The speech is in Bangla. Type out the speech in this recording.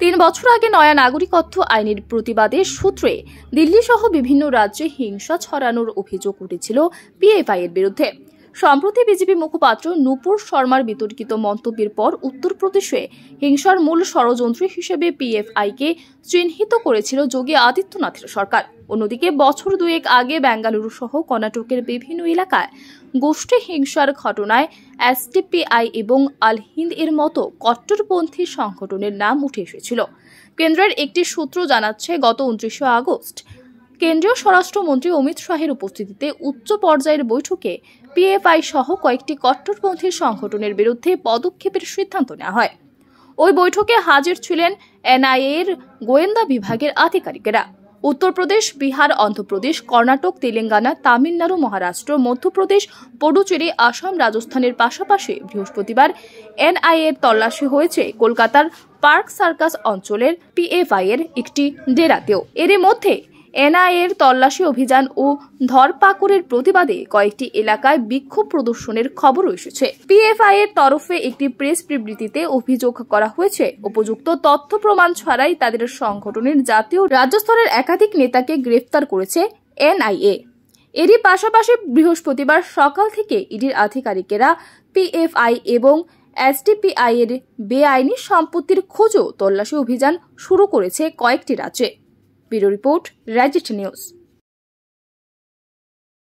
তিন বছর আগে নয়া নাগরিকত্ব আইনের প্রতিবাদের সূত্রে দিল্লি সহ বিভিন্ন রাজ্যে হিংসা ছড়ানোর অভিযোগ উঠেছিল পিএফআই এর বিরুদ্ধে সম্প্রতি বিজেপি মুখপাত্র নূপুর শর্মার বিতর্কিত মন্তব্যের পর উত্তরপ্রদেশে হিংসার মূল ষড়যন্ত্র হিসেবে পিএফআইকে চিহ্নিত করেছিল যোগী আদিত্যনাথের সরকার অন্যদিকে বছর দুয়েক আগে বেঙ্গালুরু সহ কর্ণাটকের বিভিন্ন এলাকায় গোষ্ঠী হিংসার ঘটনায় এসটিপিআই এবং আল হিন্দ এর মতো কট্টরপন্থী সংগঠনের নাম উঠে এসেছিল কেন্দ্রের একটি সূত্র জানাচ্ছে গত উনত্রিশে আগস্ট কেন্দ্রীয় স্বরাষ্ট্রমন্ত্রী অমিত শাহের উপস্থিতিতে উচ্চ পর্যায়ের বৈঠকে পিএফআই সহ কয়েকটি কট্টরপন্থী সংগঠনের বিরুদ্ধে পদক্ষেপের সিদ্ধান্ত নেওয়া হয় ওই বৈঠকে হাজির ছিলেন এনআইএর গোয়েন্দা বিভাগের আধিকারিকেরা উত্তরপ্রদেশ বিহার অন্ধ্রপ্রদেশ কর্ণাটক তেলেঙ্গানা তামিলনাড়ু মহারাষ্ট্র মধ্যপ্রদেশ পডুচেরি আসাম রাজস্থানের পাশাপাশি বৃহস্পতিবার এনআইএর তল্লাশি হয়েছে কলকাতার পার্ক সার্কাস অঞ্চলের পিএফআই এর একটি ডেরাতেও এর মধ্যে এনআইএর তল্লাশি অভিযান ও ধরপাকুরের প্রতিবাদে কয়েকটি এলাকায় বিক্ষোভ প্রদর্শনের খবর এসেছে পিএফআই এর তরফে একটি প্রেস বিবৃতিতে অভিযোগ করা হয়েছে উপযুক্ত তথ্য প্রমাণ ছাড়াই তাদের সংগঠনের জাতীয় রাজ্যস্তরের একাধিক নেতাকে গ্রেফতার করেছে এনআইএ এরই পাশাপাশি বৃহস্পতিবার সকাল থেকে ইডির আধিকারিকেরা পিএফআই এবং এসটিপিআই এর বেআইনি সম্পত্তির খোঁজও তল্লাশি অভিযান শুরু করেছে কয়েকটি রাজ্যে Video Report, Rajat News.